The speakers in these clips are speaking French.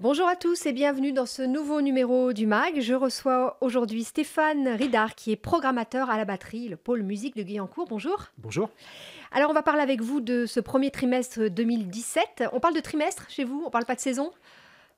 Bonjour à tous et bienvenue dans ce nouveau numéro du MAG. Je reçois aujourd'hui Stéphane Ridard qui est programmateur à la batterie, le pôle musique de Guyancourt. Bonjour. Bonjour. Alors on va parler avec vous de ce premier trimestre 2017. On parle de trimestre chez vous, on parle pas de saison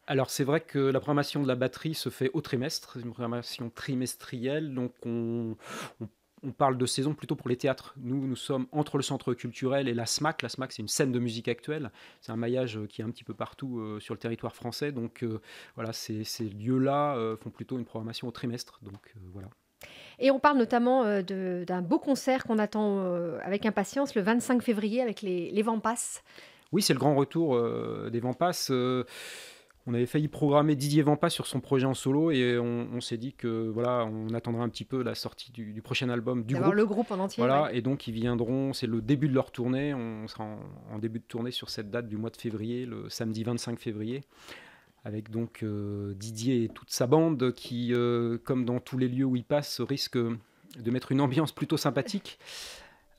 alors c'est vrai que la programmation de la batterie se fait au trimestre, c'est une programmation trimestrielle, donc on, on on parle de saison plutôt pour les théâtres. Nous, nous sommes entre le centre culturel et la SMAC. La SMAC, c'est une scène de musique actuelle. C'est un maillage euh, qui est un petit peu partout euh, sur le territoire français. Donc euh, voilà, ces, lieux-là font plutôt une programmation au trimestre. Donc voilà. Et on parle notamment d'un beau concert qu'on attend avec impatience le 25 février avec les, les Oui, c'est le grand retour des Vampasses on avait failli programmer Didier Vampa sur son projet en solo et on, s'est dit que voilà, on attendra un petit peu la sortie du, prochain album du groupe. le groupe en entier. Voilà, et donc ils viendront, c'est le début de leur tournée, on sera en, début de tournée sur cette date du mois de février, le samedi 25 février. Avec donc euh, Didier et toute sa bande qui, euh, comme dans tous les lieux où il passe, risque de mettre une ambiance plutôt sympathique.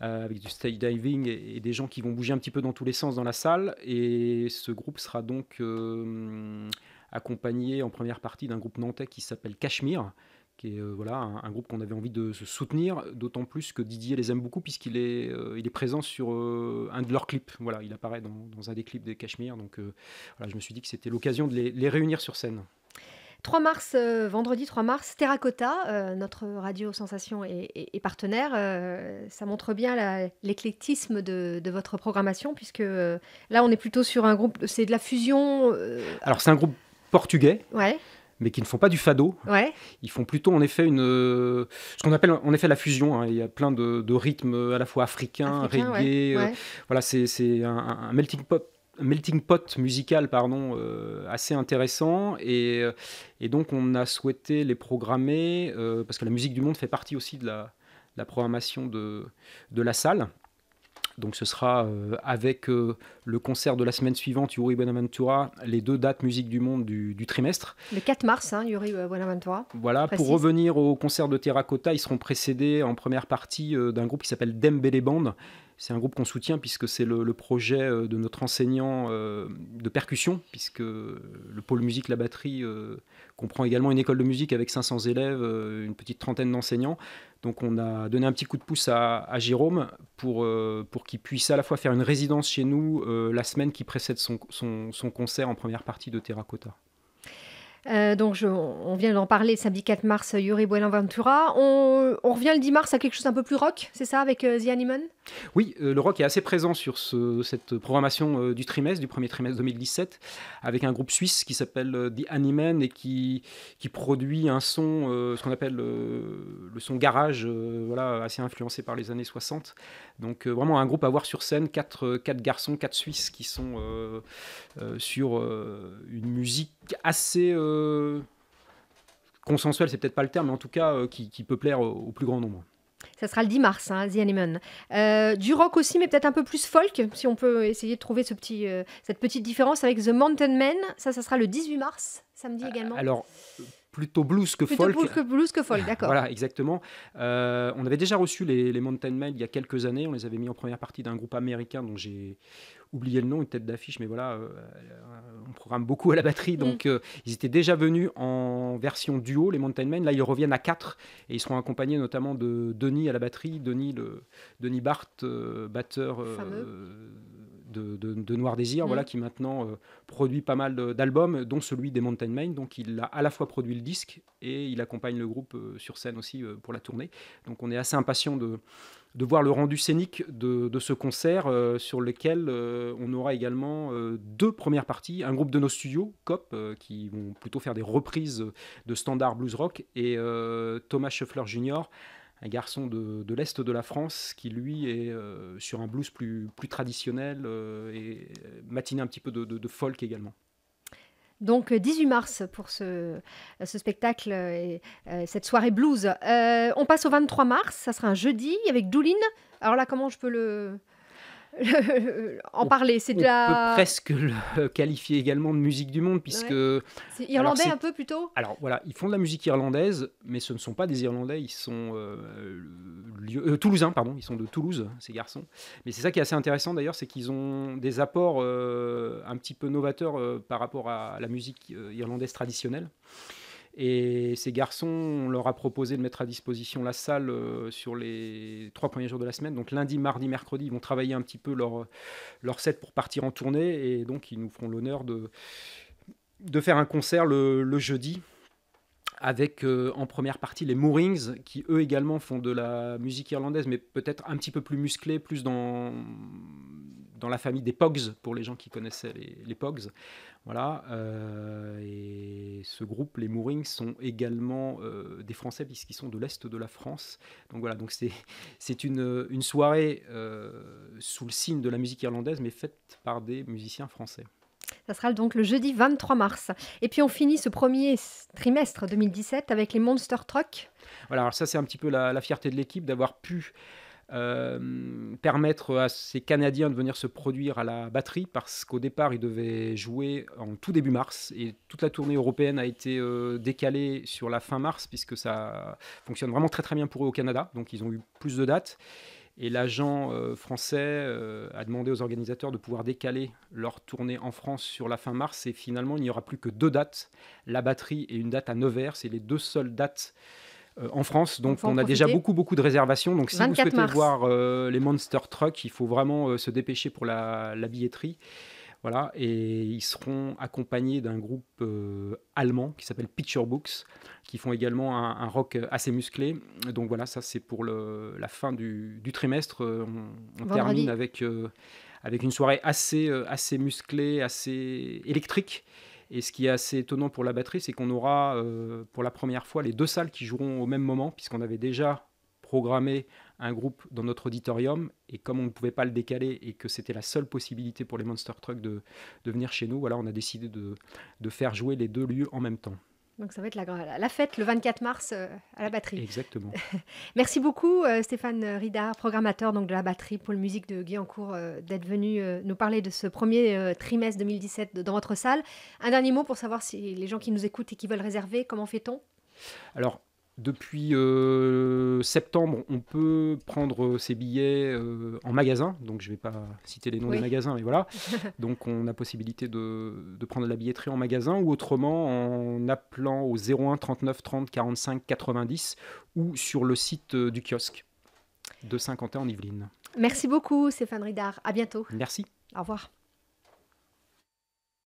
Euh, avec du stage diving et, des gens qui vont bouger un petit peu dans tous les sens dans la salle. Et ce groupe sera donc euh, accompagné en première partie d'un groupe nantais qui s'appelle Cachemire, qui est euh, voilà, un, groupe qu'on avait envie de se soutenir, d'autant plus que Didier les aime beaucoup puisqu'il est, il est présent sur un de leurs clips. Voilà, il apparaît dans, un des clips des Cachemire donc voilà, je me suis dit que c'était l'occasion de les réunir sur scène. 3 mars, euh, vendredi 3 mars, Terracotta, euh, notre radio sensation et, partenaire, euh, ça montre bien l'éclectisme de, votre programmation, puisque là on est plutôt sur un groupe, c'est de la fusion. Alors c'est un groupe portugais. Mais qui ne font pas du fado. Ils font plutôt en effet une, ce qu'on appelle en effet la fusion. Hein. Il y a plein de, rythmes à la fois africains, Africain, reggae. voilà, c'est un, un melting pot melting pot musical pardon, euh, assez intéressant. Euh, et, donc, on a souhaité les programmer, euh, parce que la musique du monde fait partie aussi de la, la programmation de, de la salle. Donc ce sera euh, avec euh, le concert de la semaine suivante, Yuri Buenaventura, les deux dates musique du monde du, trimestre. Le 4 mars, hein, Yuri euh, Buenaventura. Voilà, pour revenir au concert de Terracotta, ils seront précédés en première partie d'un groupe qui s'appelle les Band. C'est un groupe qu'on soutient puisque c'est le, projet de notre enseignant de percussion, puisque le pôle musique, la batterie comprend également une école de musique avec 500 élèves, euh, une petite trentaine d'enseignants. Donc on a donné un petit coup de pouce à, Jérôme pour, euh, pour qu'il puisse à la fois faire une résidence chez nous euh, la semaine qui précède son, son concert en première partie de Terracotta. Euh, donc, on vient d'en parler, samedi 4 mars, Yuri Buenaventura. On, on revient le 10 mars à quelque chose un peu plus rock, c'est ça, avec euh, The Animan Oui, euh, le rock est assez présent sur cette programmation du trimestre, du premier trimestre 2017, avec un groupe suisse qui s'appelle The Animan et qui, qui produit un son, ce qu'on appelle le son garage, voilà, assez influencé par les années 60. Donc, vraiment un groupe à voir sur scène, 4 quatre garçons, quatre Suisses qui sont sur une musique assez euh, consensuel, c'est peut-être pas le terme, mais en tout cas euh, qui, peut plaire au, plus grand nombre. Ça sera le 10 mars, hein, The Animan. Euh, du rock aussi, mais peut-être un peu plus folk, si on peut essayer de trouver cette petite différence avec The Mountain Men. Ça, ça sera le 18 mars, samedi également. Alors, plutôt blues que folk. Plutôt blues que folk, d'accord. voilà, exactement. Euh, on avait déjà reçu les, Mountain Mail il y a quelques années. On les avait mis en première partie d'un groupe américain dont j'ai oublié le nom, une tête d'affiche, mais voilà, euh, on programme beaucoup à la batterie. Mm. Donc, euh, ils étaient déjà venus en version duo, les Mountain Men. Là, ils reviennent à quatre et ils seront accompagnés notamment de Denis à la batterie, Denis, le, Denis Barthes, batteur de, Noir Désir, mm. voilà, qui maintenant euh, produit pas mal d'albums, dont celui des Mountain Main. Donc il a à la fois produit le disque et il accompagne le groupe euh, sur scène aussi euh, pour la tournée. Donc on est assez impatient de, voir le rendu scénique de, ce concert sur lequel on aura également deux premières parties, un groupe de nos studios, COP, qui vont plutôt faire des reprises de standards blues rock, et Thomas Schoeffler Jr un garçon de, l'Est de la France qui, lui, est euh, sur un blues plus, plus traditionnel euh, et euh, matiné un petit peu de, folk également. Donc 18 mars pour ce, spectacle et cette soirée blues. on passe au 23 mars, ça sera un jeudi avec Douline. Alors là, comment je peux le, en parler. C'est de la... peut presque le qualifier également de musique du monde, puisque. C'est irlandais un peu plutôt Alors voilà, ils font de la musique irlandaise, mais ce ne sont pas des Irlandais, ils sont euh, euh, toulousains, pardon, ils sont de Toulouse, ces garçons. Mais c'est ça qui est assez intéressant d'ailleurs, c'est qu'ils ont des apports euh, un petit peu novateurs euh, par rapport à la musique irlandaise traditionnelle. Et ces garçons, on leur a proposé de mettre à disposition la salle euh, sur les trois premiers jours de la semaine. Donc lundi, mardi, mercredi, ils vont travailler un petit peu leur, leur set pour partir en tournée. Et donc ils nous feront l'honneur de, de faire un concert le, jeudi avec euh, en première partie les Moorings, qui eux également font de la musique irlandaise, mais peut-être un petit peu plus musclée, plus dans dans la famille des Pogs, pour les gens qui connaissaient les, Pogs. Voilà. Euh, et ce groupe, les Moorings, sont également euh, des Français puisqu'ils sont de l'Est de la France. Donc voilà, donc c'est, c'est une, une soirée euh, sous le signe de la musique irlandaise, mais faite par des musiciens français. Ça sera donc le jeudi 23 mars. Et puis on finit ce premier trimestre 2017 avec les Monster Truck. Voilà, alors ça c'est un petit peu la, la fierté de l'équipe d'avoir pu euh, permettre à ces Canadiens de venir se produire à la batterie parce qu'au départ ils devaient jouer en tout début mars et toute la tournée européenne a été euh, décalée sur la fin mars puisque ça fonctionne vraiment très très bien pour eux au Canada donc ils ont eu plus de dates et l'agent euh, français a demandé aux organisateurs de pouvoir décaler leur tournée en France sur la fin mars. Et finalement, il n'y aura plus que deux dates, la batterie et une date à Nevers. C'est les deux seules dates euh, en France. Donc, on a déjà beaucoup, beaucoup de réservations. Donc, si vous souhaitez voir euh, les Monster Trucks, il faut vraiment euh, se dépêcher pour la, billetterie. Voilà, et ils seront accompagnés d'un groupe allemand qui s'appelle Picture Books, qui font également un, rock assez musclé. Donc voilà, ça c'est pour la fin du, trimestre. On, termine avec, avec une soirée assez, assez musclée, assez électrique. Et ce qui est assez étonnant pour la batterie, c'est qu'on aura euh, pour la première fois les deux salles qui joueront au même moment, puisqu'on avait déjà programmé un groupe dans notre auditorium. Et comme on ne pouvait pas le décaler et que c'était la seule possibilité pour les Monster Truck de, venir chez nous, voilà, on a décidé de faire jouer les deux lieux en même temps. Donc ça va être la, fête le 24 mars euh, à la batterie. Exactement. Merci beaucoup euh, Stéphane Ridard, programmateur donc, de la batterie pour le Musique de Guyancourt, euh, d'être venu nous parler de ce premier trimestre 2017 dans votre salle. Un dernier mot pour savoir si les gens qui nous écoutent et qui veulent réserver, comment fait-on alors, depuis euh, septembre, on peut prendre ses euh, billets euh, en magasin. Donc, je ne vais pas citer les noms des magasins, mais voilà. Donc, on a possibilité de, prendre la billetterie en magasin ou autrement en appelant au 01 39 30 45 90 ou sur le site du kiosque de Saint-Quentin en Yvelines. Merci beaucoup, Stéphane Ridard. À bientôt. Merci. Au revoir.